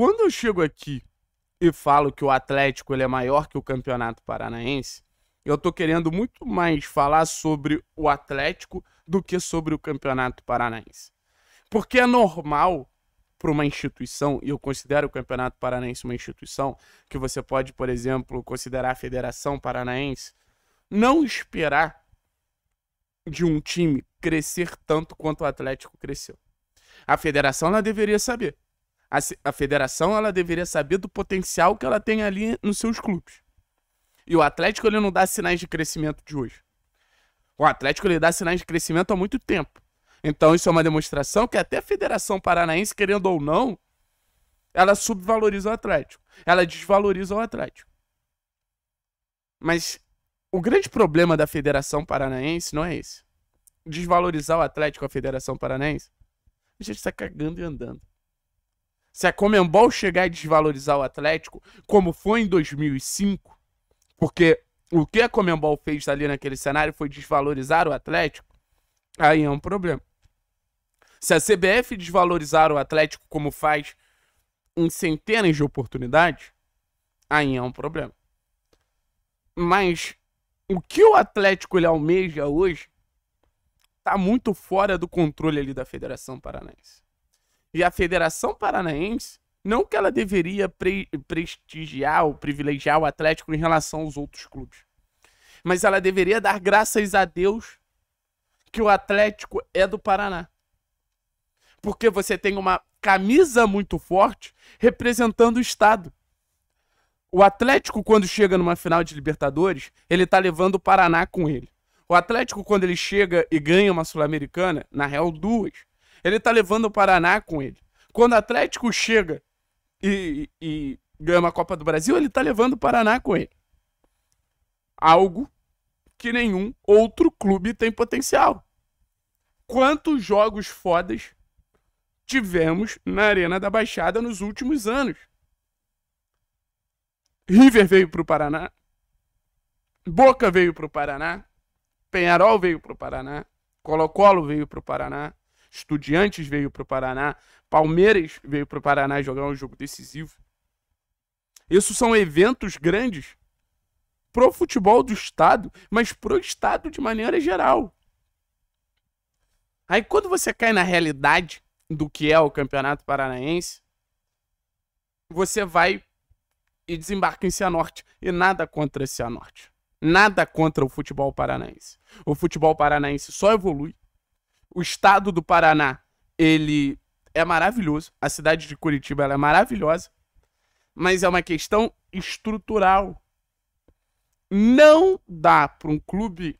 Quando eu chego aqui e falo que o Atlético ele é maior que o Campeonato Paranaense, eu estou querendo muito mais falar sobre o Atlético do que sobre o Campeonato Paranaense. Porque é normal para uma instituição, e eu considero o Campeonato Paranaense uma instituição, que você pode, por exemplo, considerar a Federação Paranaense, não esperar de um time crescer tanto quanto o Atlético cresceu. A federação ela deveria saber. A, a federação ela deveria saber do potencial que ela tem ali nos seus clubes. E o Atlético ele não dá sinais de crescimento de hoje. O Atlético ele dá sinais de crescimento há muito tempo. Então isso é uma demonstração que até a Federação Paranaense, querendo ou não, ela subvaloriza o Atlético. Ela desvaloriza o Atlético. Mas o grande problema da Federação Paranaense não é esse. Desvalorizar o Atlético, a Federação Paranaense, a gente está cagando e andando. Se a Comembol chegar e desvalorizar o Atlético, como foi em 2005, porque o que a Comembol fez ali naquele cenário foi desvalorizar o Atlético, aí é um problema. Se a CBF desvalorizar o Atlético como faz em centenas de oportunidades, aí é um problema. Mas o que o Atlético ele almeja hoje está muito fora do controle ali da Federação Paranaense e a Federação Paranaense, não que ela deveria pre prestigiar ou privilegiar o Atlético em relação aos outros clubes, mas ela deveria dar graças a Deus que o Atlético é do Paraná. Porque você tem uma camisa muito forte representando o Estado. O Atlético, quando chega numa final de Libertadores, ele tá levando o Paraná com ele. O Atlético, quando ele chega e ganha uma Sul-Americana, na real, duas. Ele tá levando o Paraná com ele. Quando o Atlético chega e, e ganha uma Copa do Brasil, ele tá levando o Paraná com ele. Algo que nenhum outro clube tem potencial. Quantos jogos fodas tivemos na Arena da Baixada nos últimos anos? River veio para o Paraná, Boca veio para o Paraná, Penharol veio para o Paraná, Colo-Colo veio para o Paraná, Estudiantes veio para o Paraná, Palmeiras veio para o Paraná jogar um jogo decisivo. Isso são eventos grandes pro futebol do estado, mas pro estado de maneira geral. Aí quando você cai na realidade do que é o Campeonato Paranaense, você vai e desembarca em Cianorte. E nada contra Cianorte. Nada contra o futebol paranaense. O futebol paranaense só evolui o estado do Paraná, ele é maravilhoso. A cidade de Curitiba é maravilhosa. Mas é uma questão estrutural. Não dá para um clube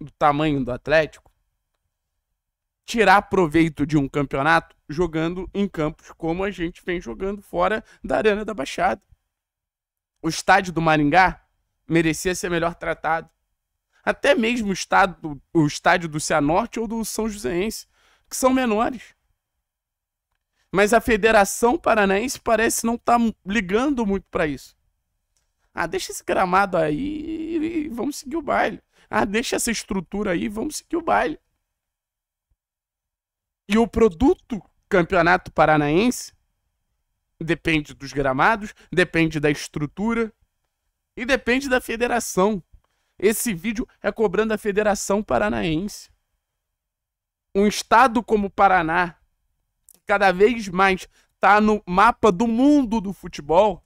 do tamanho do Atlético tirar proveito de um campeonato jogando em campos como a gente vem jogando fora da Arena da Baixada. O estádio do Maringá merecia ser melhor tratado até mesmo o, o estádio do Cianorte ou do São Joséense, que são menores. Mas a Federação Paranaense parece não estar tá ligando muito para isso. Ah, deixa esse gramado aí e vamos seguir o baile. Ah, deixa essa estrutura aí e vamos seguir o baile. E o produto Campeonato Paranaense depende dos gramados, depende da estrutura e depende da federação. Esse vídeo é cobrando a Federação Paranaense. Um estado como o Paraná, que cada vez mais está no mapa do mundo do futebol,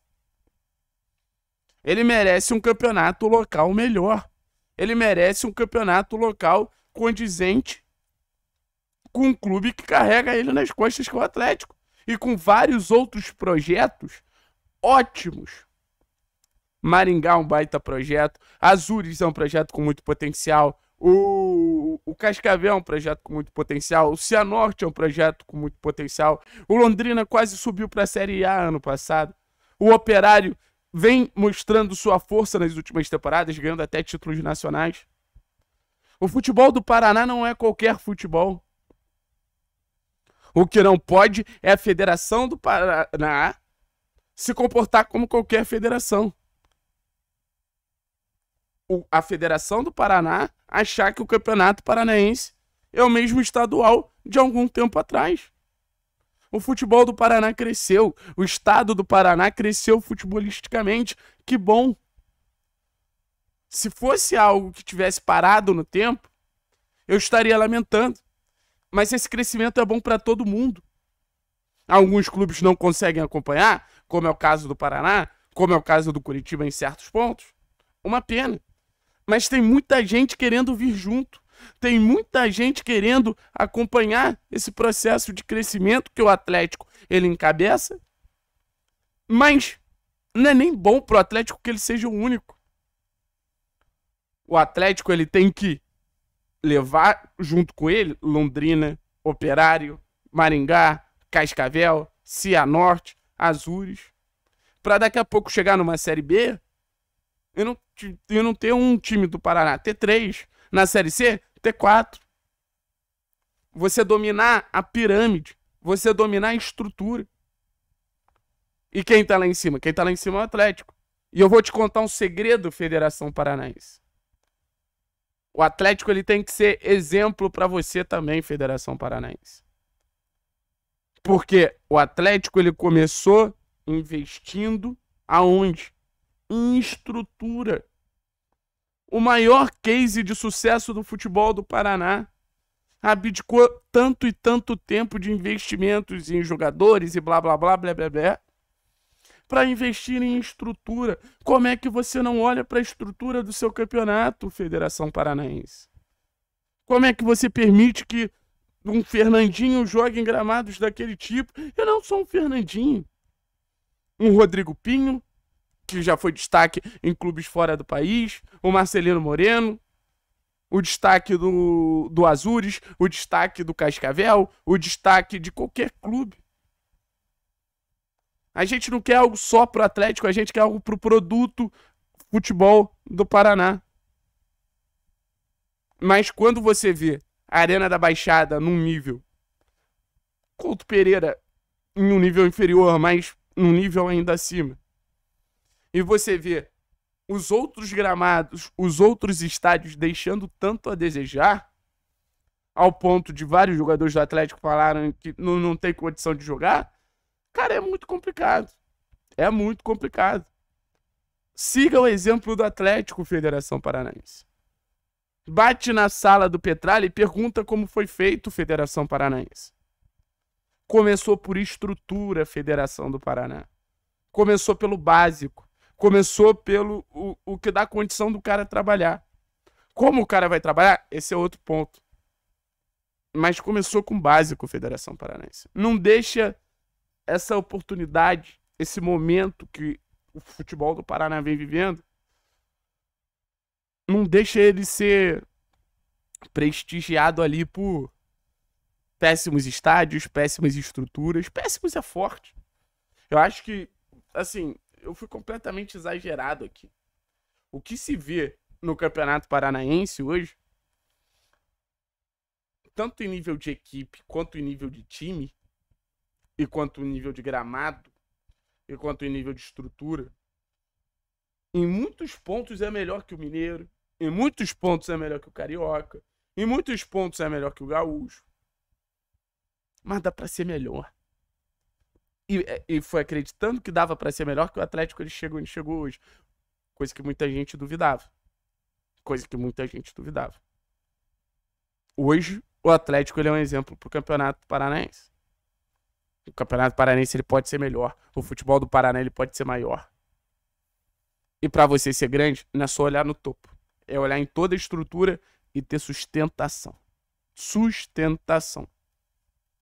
ele merece um campeonato local melhor. Ele merece um campeonato local condizente com um clube que carrega ele nas costas, que é o Atlético. E com vários outros projetos ótimos Maringá é um baita projeto, Azures é um projeto com muito potencial, o, o Cascavel é um projeto com muito potencial, o Cianorte é um projeto com muito potencial, o Londrina quase subiu para a Série A ano passado, o Operário vem mostrando sua força nas últimas temporadas, ganhando até títulos nacionais. O futebol do Paraná não é qualquer futebol. O que não pode é a Federação do Paraná se comportar como qualquer federação a Federação do Paraná achar que o Campeonato Paranaense é o mesmo estadual de algum tempo atrás. O futebol do Paraná cresceu, o estado do Paraná cresceu futebolisticamente. Que bom! Se fosse algo que tivesse parado no tempo, eu estaria lamentando. Mas esse crescimento é bom para todo mundo. Alguns clubes não conseguem acompanhar, como é o caso do Paraná, como é o caso do Curitiba em certos pontos. Uma pena mas tem muita gente querendo vir junto. Tem muita gente querendo acompanhar esse processo de crescimento que o Atlético ele encabeça. Mas não é nem bom pro Atlético que ele seja o único. O Atlético ele tem que levar junto com ele Londrina, Operário, Maringá, Cascavel, Cianorte, Azures, para daqui a pouco chegar numa série B eu não, não ter um time do Paraná, ter três. Na Série C, ter quatro. Você dominar a pirâmide, você dominar a estrutura. E quem tá lá em cima? Quem tá lá em cima é o Atlético. E eu vou te contar um segredo, Federação Paranaense. O Atlético ele tem que ser exemplo para você também, Federação Paranaense. Porque o Atlético ele começou investindo aonde? em estrutura. O maior case de sucesso do futebol do Paraná abdicou tanto e tanto tempo de investimentos em jogadores e blá blá blá blá blá blá para investir em estrutura. Como é que você não olha para a estrutura do seu campeonato, Federação Paranaense? Como é que você permite que um Fernandinho jogue em gramados daquele tipo? Eu não sou um Fernandinho. Um Rodrigo Pinho, que já foi destaque em clubes fora do país, o Marcelino Moreno, o destaque do, do Azures, o destaque do Cascavel, o destaque de qualquer clube. A gente não quer algo só pro Atlético, a gente quer algo pro produto futebol do Paraná. Mas quando você vê a Arena da Baixada num nível, Couto Pereira em um nível inferior, mas num nível ainda acima, e você vê os outros gramados, os outros estádios deixando tanto a desejar, ao ponto de vários jogadores do Atlético falaram que não, não tem condição de jogar, cara, é muito complicado. É muito complicado. Siga o exemplo do Atlético Federação Paranaense. Bate na sala do Petralha e pergunta como foi feito Federação Paranaense. Começou por estrutura Federação do Paraná. Começou pelo básico começou pelo o, o que dá condição do cara trabalhar. Como o cara vai trabalhar, esse é outro ponto. Mas começou com o básico, Federação Paranaense. Não deixa essa oportunidade, esse momento que o futebol do Paraná vem vivendo, não deixa ele ser prestigiado ali por péssimos estádios, péssimas estruturas. Péssimos é forte. Eu acho que, assim, eu fui completamente exagerado aqui. O que se vê no Campeonato Paranaense hoje, tanto em nível de equipe, quanto em nível de time, e quanto em nível de gramado, e quanto em nível de estrutura, em muitos pontos é melhor que o Mineiro, em muitos pontos é melhor que o Carioca, em muitos pontos é melhor que o Gaúcho. Mas dá para ser melhor e, é, e foi acreditando que dava para ser melhor que o Atlético ele chegou onde chegou hoje. Coisa que muita gente duvidava. Coisa que muita gente duvidava. Hoje, o Atlético ele é um exemplo pro Campeonato Paranaense. O Campeonato Paranaense ele pode ser melhor. O futebol do Paraná ele pode ser maior. E para você ser grande, não é só olhar no topo. É olhar em toda a estrutura e ter sustentação. Sustentação.